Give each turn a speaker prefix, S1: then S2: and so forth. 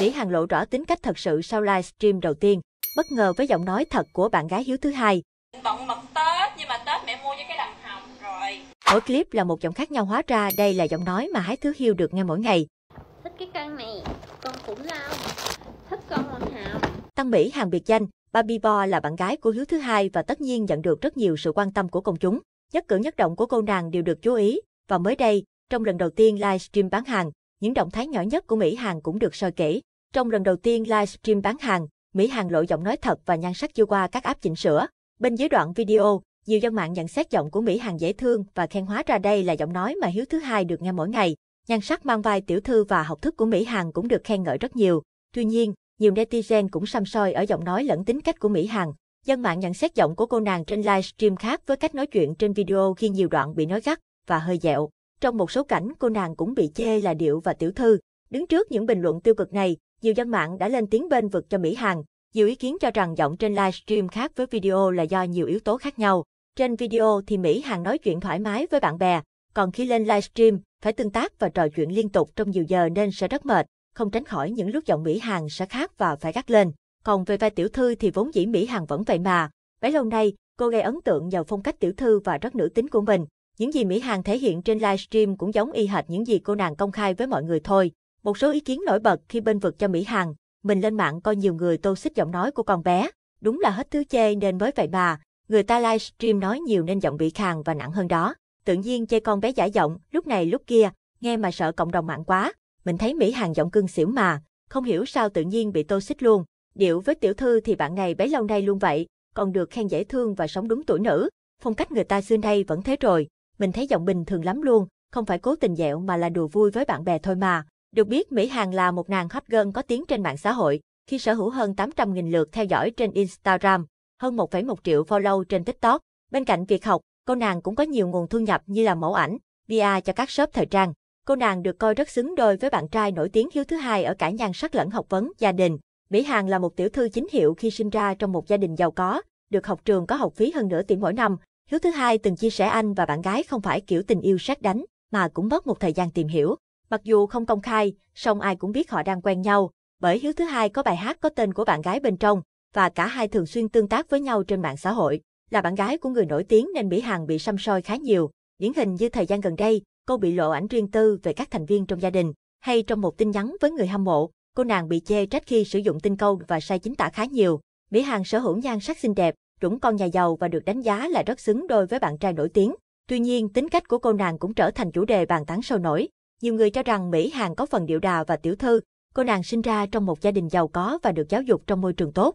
S1: Lý Hằng lộ rõ tính cách thật sự sau livestream đầu tiên, bất ngờ với giọng nói thật của bạn gái Hiếu thứ hai. Bận mực Tết, nhưng mà Tết mẹ mua cho cái đầm hồng rồi. Mỗi clip là một giọng khác nhau hóa ra, đây là giọng nói mà Hái Thứ Hiêu được nghe mỗi ngày. Thích cái con này, con khủng long, thích con hoàng hào. Tăng Mỹ hàng biệt danh, Barbie Bo là bạn gái của Hiếu thứ hai và tất nhiên nhận được rất nhiều sự quan tâm của công chúng. Nhất cử nhất động của cô nàng đều được chú ý. Và mới đây, trong lần đầu tiên livestream bán hàng, những động thái nhỏ nhất của Mỹ Hằng cũng được soi kể Trong lần đầu tiên livestream bán hàng, Mỹ Hằng lộ giọng nói thật và nhan sắc chưa qua các áp chỉnh sửa. Bên dưới đoạn video, nhiều dân mạng nhận xét giọng của Mỹ Hằng dễ thương và khen hóa ra đây là giọng nói mà Hiếu thứ hai được nghe mỗi ngày. Nhan sắc mang vai tiểu thư và học thức của Mỹ Hằng cũng được khen ngợi rất nhiều. Tuy nhiên, nhiều netizen cũng xăm soi ở giọng nói lẫn tính cách của Mỹ Hằng. Dân mạng nhận xét giọng của cô nàng trên livestream khác với cách nói chuyện trên video khi nhiều đoạn bị nói gắt và hơi dẹo. Trong một số cảnh cô nàng cũng bị chê là điệu và tiểu thư. Đứng trước những bình luận tiêu cực này, nhiều dân mạng đã lên tiếng bên vực cho Mỹ Hằng. Nhiều ý kiến cho rằng giọng trên livestream khác với video là do nhiều yếu tố khác nhau. Trên video thì Mỹ Hằng nói chuyện thoải mái với bạn bè, còn khi lên livestream phải tương tác và trò chuyện liên tục trong nhiều giờ nên sẽ rất mệt, không tránh khỏi những lúc giọng Mỹ Hằng sẽ khác và phải gắt lên. Còn về vai tiểu thư thì vốn dĩ Mỹ Hằng vẫn vậy mà. Bấy lâu nay, cô gây ấn tượng nhờ phong cách tiểu thư và rất nữ tính của mình. Những gì Mỹ Hằng thể hiện trên livestream cũng giống y hệt những gì cô nàng công khai với mọi người thôi. Một số ý kiến nổi bật khi bên vực cho Mỹ Hằng, mình lên mạng coi nhiều người tô xích giọng nói của con bé. Đúng là hết thứ chê nên mới vậy mà, người ta livestream nói nhiều nên giọng bị khàn và nặng hơn đó. Tự nhiên chê con bé giả giọng, lúc này lúc kia, nghe mà sợ cộng đồng mạng quá. Mình thấy Mỹ Hằng giọng cưng xỉu mà, không hiểu sao tự nhiên bị tô xích luôn. Điệu với tiểu thư thì bạn này bấy lâu nay luôn vậy, còn được khen dễ thương và sống đúng tuổi nữ. Phong cách người ta xưa nay vẫn thế rồi, mình thấy giọng bình thường lắm luôn, không phải cố tình dẻo mà là đùa vui với bạn bè thôi mà. Được biết Mỹ Hằng là một nàng hot girl có tiếng trên mạng xã hội, khi sở hữu hơn 800.000 lượt theo dõi trên Instagram, hơn 1,1 triệu follow trên TikTok. Bên cạnh việc học, cô nàng cũng có nhiều nguồn thu nhập như là mẫu ảnh, VR cho các shop thời trang. Cô nàng được coi rất xứng đôi với bạn trai nổi tiếng hiếu thứ hai ở cả nhan sắc lẫn học vấn, gia đình. Mỹ Hằng là một tiểu thư chính hiệu khi sinh ra trong một gia đình giàu có, được học trường có học phí hơn nửa tỷ mỗi năm, Hiếu thứ hai từng chia sẻ anh và bạn gái không phải kiểu tình yêu sát đánh, mà cũng mất một thời gian tìm hiểu. Mặc dù không công khai, song ai cũng biết họ đang quen nhau, bởi Hiếu thứ hai có bài hát có tên của bạn gái bên trong, và cả hai thường xuyên tương tác với nhau trên mạng xã hội. Là bạn gái của người nổi tiếng nên Mỹ Hằng bị xăm soi khá nhiều. Điển hình như thời gian gần đây, cô bị lộ ảnh riêng tư về các thành viên trong gia đình, hay trong một tin nhắn với người hâm mộ, cô nàng bị chê trách khi sử dụng tinh câu và sai chính tả khá nhiều. Mỹ Hằng sở hữu nhan sắc xinh đẹp, đúng con nhà giàu và được đánh giá là rất xứng đôi với bạn trai nổi tiếng. Tuy nhiên, tính cách của cô nàng cũng trở thành chủ đề bàn tán sâu nổi. Nhiều người cho rằng Mỹ Hàn có phần điệu đà và tiểu thư. Cô nàng sinh ra trong một gia đình giàu có và được giáo dục trong môi trường tốt.